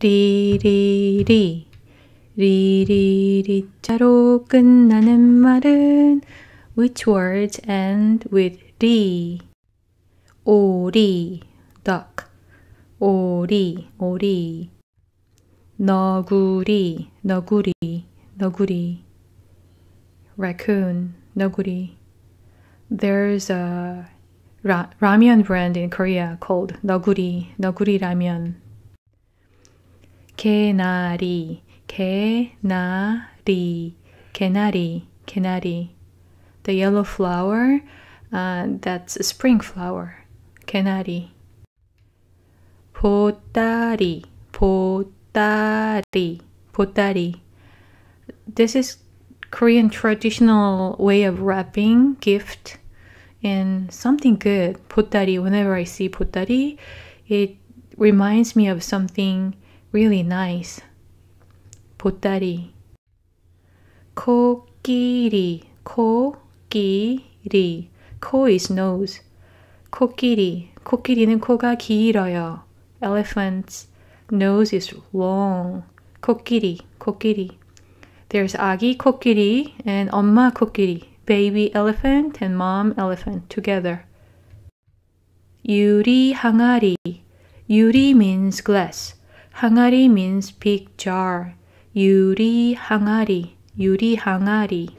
리리리 리리리자로 끝나는 말은 which words end with 리 오리 duck 오리 오리 너구리 너구리 너구리 raccoon 너구리 There's a ra- ramen brand in Korea called 너구리 너구리 라면 개나리, 개나리, 개나리, 개나리. The yellow flower, uh, that's a spring flower. 개나리. 보따리, 보따리, 보따리. This is Korean traditional way of wrapping gift and something good. Potari, whenever I see potari, it reminds me of something really nice. 보따리 코끼리 코끼리 코 is nose 코끼리 코끼리는 코가 길어요. elephant's nose is long 코끼리 코끼리 There's 아기 코끼리 and 엄마 코끼리 baby elephant and mom elephant together. 유리 항아리 유리 means glass 항아리 means big jar. 유리 항아리, 유리 항아리.